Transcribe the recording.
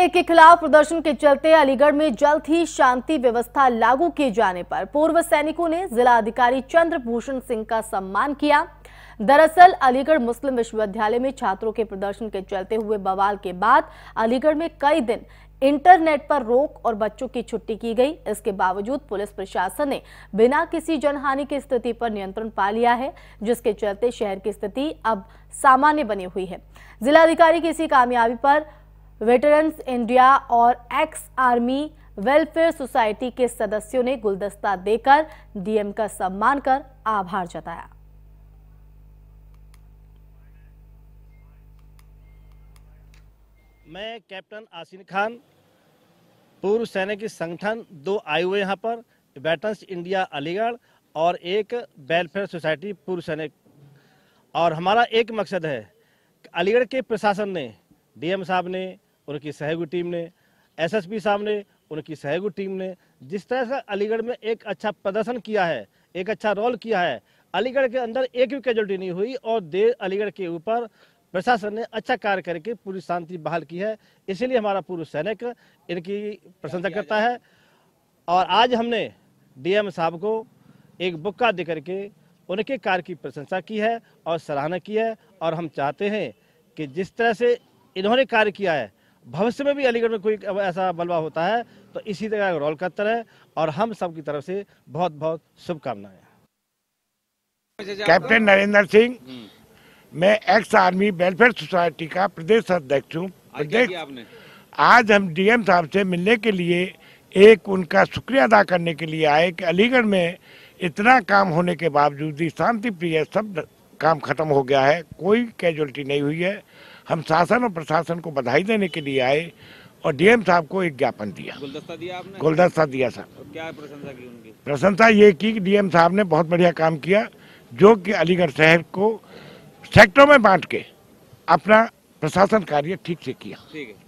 CAA के खिलाफ प्रदर्शन के चलते अलीगढ़ में जल्द ही शांति व्यवस्था लागू किए जाने पर पूर्व सैनिकों ने जिला अधिकारी चंद्रभूषण सिंह का सम्मान किया दरअसल अलीगढ़ मुस्लिम विश्वविद्यालय में छात्रों के प्रदर्शन के चलते हुए बवाल के बाद अलीगढ़ में कई दिन इंटरनेट पर रोक और बच्चों की छुट्टी की गई इसके बावजूद पुलिस प्रशासन ने बिना किसी जनहानि की स्थिति पर नियंत्रण पा लिया है जिसके चलते शहर की स्थिति अब सामान्य बनी हुई है जिलाधिकारी की इसी कामयाबी पर वेटरन्स इंडिया और एक्स आर्मी वेलफेयर सोसाइटी के सदस्यों ने गुलदस्ता देकर डीएम का सम्मान कर आभार जताया मैं कैप्टन आसिन खान पूर्व सैनिक संगठन दो आए हुए यहाँ पर वेटरन्स इंडिया अलीगढ़ और एक वेलफेयर सोसाइटी पूर्व सैनिक और हमारा एक मकसद है अलीगढ़ के प्रशासन ने डीएम साहब ने उनकी सहयोगी टीम ने एसएसपी साहब ने उनकी सहयोगी टीम ने जिस तरह से अलीगढ़ में एक अच्छा प्रदर्शन किया है एक अच्छा रोल किया है अलीगढ़ के अंदर एक भी कैजुअल्टी नहीं हुई और देर अलीगढ़ के ऊपर प्रशासन ने अच्छा कार्य करके पूरी शांति बहाल की है इसीलिए हमारा पूर्व सैनिक इनकी प्रशंसा करता है और आज हमने डीएम साहब को एक बुक्का दे करके उनके कार्य की प्रशंसा की है और सराहना की है और हम चाहते हैं कि जिस तरह से इन्होंने कार्य किया है भविष्य में भी अलीगढ़ में कोई ऐसा बलवा होता है तो इसी तरह रोल करता है और हम सब की तरफ से बहुत बहुत शुभकामनाएं कैप्टन नरेंद्र सिंह मैं एक्स आर्मी वेलफेयर सोसाइटी का प्रदेश अध्यक्ष हूँ आज हम डीएम साहब से मिलने के लिए एक उनका शुक्रिया अदा करने के लिए आए कि अलीगढ़ में इतना काम होने के बावजूद भी शांति प्रिय सब काम खत्म हो गया है कोई कैजुअलिटी नहीं हुई है हम शासन और प्रशासन को बधाई देने के लिए आए और डीएम साहब को एक ज्ञापन दिया गुलदस्ता दिया आपने गुलदस्ता दिया साहब क्या प्रशंसा की उनकी प्रशंसा ये की डीएम साहब ने बहुत बढ़िया काम किया जो कि अलीगढ़ शहर को सेक्टरों में बांट के अपना प्रशासन कार्य ठीक से किया ठीक है